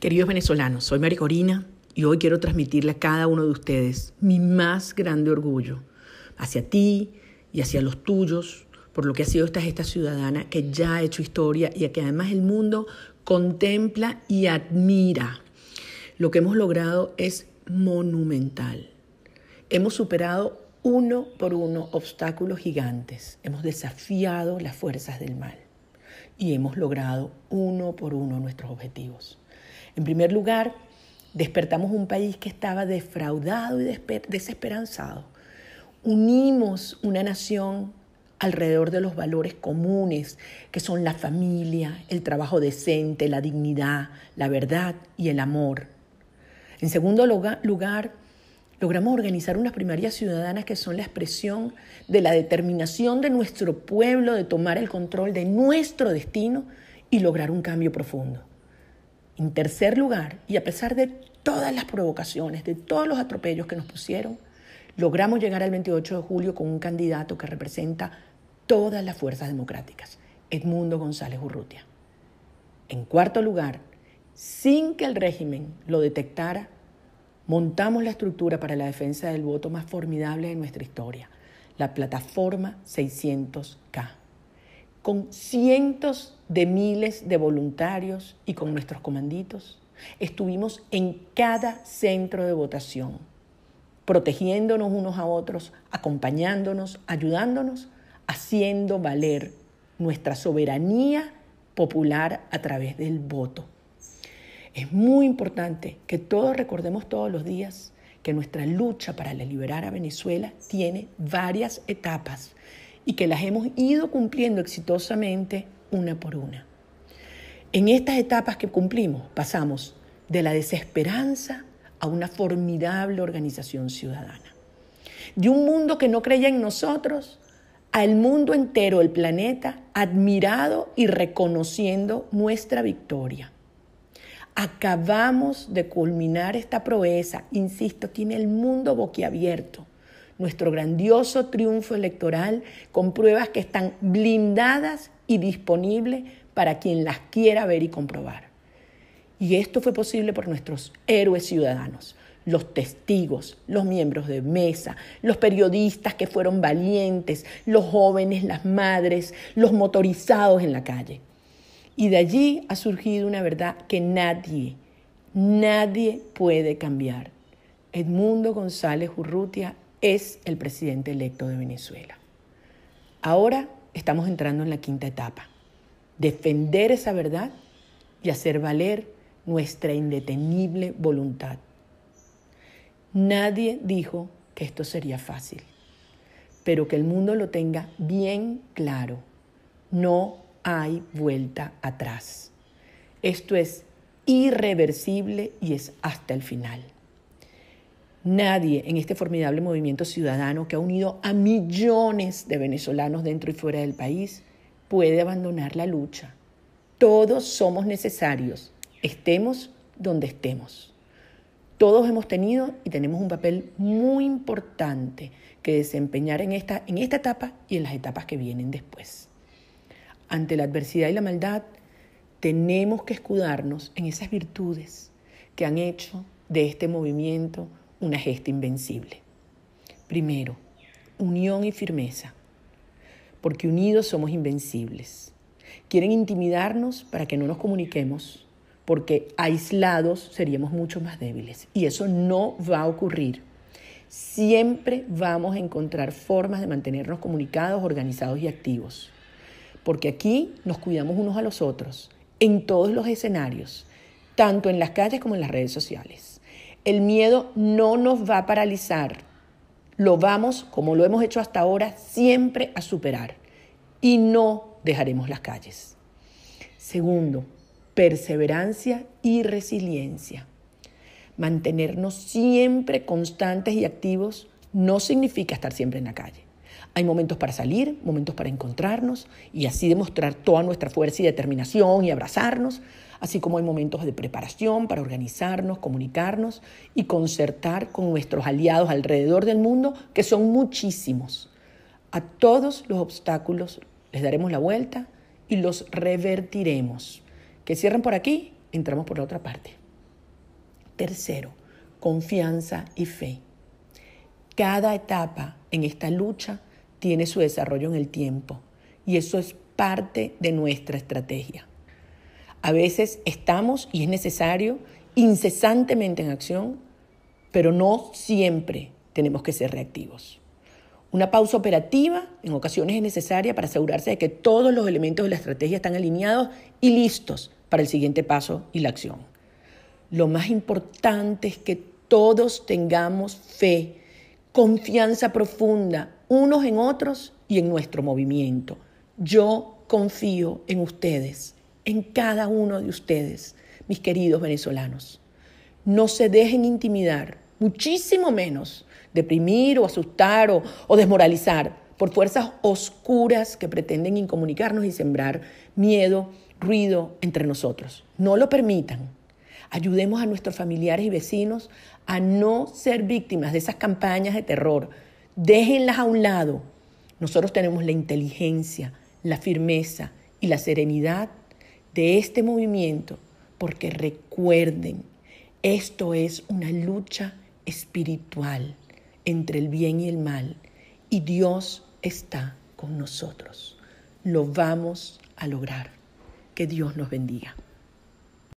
Queridos venezolanos, soy María Corina y hoy quiero transmitirle a cada uno de ustedes mi más grande orgullo hacia ti y hacia los tuyos por lo que ha sido esta ciudadana que ya ha hecho historia y a que además el mundo contempla y admira. Lo que hemos logrado es monumental. Hemos superado uno por uno obstáculos gigantes, hemos desafiado las fuerzas del mal y hemos logrado uno por uno nuestros objetivos. En primer lugar, despertamos un país que estaba defraudado y desesperanzado. Unimos una nación alrededor de los valores comunes, que son la familia, el trabajo decente, la dignidad, la verdad y el amor. En segundo lugar, logramos organizar unas primarias ciudadanas que son la expresión de la determinación de nuestro pueblo de tomar el control de nuestro destino y lograr un cambio profundo. En tercer lugar, y a pesar de todas las provocaciones, de todos los atropellos que nos pusieron, logramos llegar al 28 de julio con un candidato que representa todas las fuerzas democráticas, Edmundo González Urrutia. En cuarto lugar, sin que el régimen lo detectara, montamos la estructura para la defensa del voto más formidable de nuestra historia, la plataforma 600K con cientos de miles de voluntarios y con nuestros comanditos. Estuvimos en cada centro de votación, protegiéndonos unos a otros, acompañándonos, ayudándonos, haciendo valer nuestra soberanía popular a través del voto. Es muy importante que todos recordemos todos los días que nuestra lucha para liberar a Venezuela tiene varias etapas y que las hemos ido cumpliendo exitosamente una por una. En estas etapas que cumplimos pasamos de la desesperanza a una formidable organización ciudadana. De un mundo que no creía en nosotros al mundo entero, el planeta, admirado y reconociendo nuestra victoria. Acabamos de culminar esta proeza, insisto, tiene el mundo boquiabierto nuestro grandioso triunfo electoral con pruebas que están blindadas y disponibles para quien las quiera ver y comprobar. Y esto fue posible por nuestros héroes ciudadanos, los testigos, los miembros de mesa, los periodistas que fueron valientes, los jóvenes, las madres, los motorizados en la calle. Y de allí ha surgido una verdad que nadie, nadie puede cambiar. Edmundo González Urrutia es el presidente electo de Venezuela. Ahora estamos entrando en la quinta etapa, defender esa verdad y hacer valer nuestra indetenible voluntad. Nadie dijo que esto sería fácil, pero que el mundo lo tenga bien claro. No hay vuelta atrás. Esto es irreversible y es hasta el final nadie en este formidable movimiento ciudadano que ha unido a millones de venezolanos dentro y fuera del país puede abandonar la lucha. Todos somos necesarios, estemos donde estemos. Todos hemos tenido y tenemos un papel muy importante que desempeñar en esta, en esta etapa y en las etapas que vienen después. Ante la adversidad y la maldad, tenemos que escudarnos en esas virtudes que han hecho de este movimiento una gesta invencible. Primero, unión y firmeza, porque unidos somos invencibles. Quieren intimidarnos para que no nos comuniquemos, porque aislados seríamos mucho más débiles. Y eso no va a ocurrir. Siempre vamos a encontrar formas de mantenernos comunicados, organizados y activos, porque aquí nos cuidamos unos a los otros, en todos los escenarios, tanto en las calles como en las redes sociales. El miedo no nos va a paralizar. Lo vamos, como lo hemos hecho hasta ahora, siempre a superar y no dejaremos las calles. Segundo, perseverancia y resiliencia. Mantenernos siempre constantes y activos no significa estar siempre en la calle. Hay momentos para salir, momentos para encontrarnos y así demostrar toda nuestra fuerza y determinación y abrazarnos así como hay momentos de preparación para organizarnos, comunicarnos y concertar con nuestros aliados alrededor del mundo, que son muchísimos. A todos los obstáculos les daremos la vuelta y los revertiremos. Que cierren por aquí, entramos por la otra parte. Tercero, confianza y fe. Cada etapa en esta lucha tiene su desarrollo en el tiempo y eso es parte de nuestra estrategia. A veces estamos, y es necesario, incesantemente en acción, pero no siempre tenemos que ser reactivos. Una pausa operativa en ocasiones es necesaria para asegurarse de que todos los elementos de la estrategia están alineados y listos para el siguiente paso y la acción. Lo más importante es que todos tengamos fe, confianza profunda, unos en otros y en nuestro movimiento. Yo confío en ustedes en cada uno de ustedes, mis queridos venezolanos. No se dejen intimidar, muchísimo menos deprimir o asustar o, desmoralizar por fuerzas oscuras que pretenden incomunicarnos y sembrar miedo, ruido entre nosotros. No lo permitan. Ayudemos a nuestros familiares y vecinos a no ser víctimas de esas campañas de terror. Déjenlas a un lado. Nosotros tenemos la inteligencia, la firmeza y la serenidad de este movimiento, porque recuerden, esto es una lucha espiritual entre el bien y el mal, y Dios está con nosotros. Lo vamos a lograr. Que Dios nos bendiga.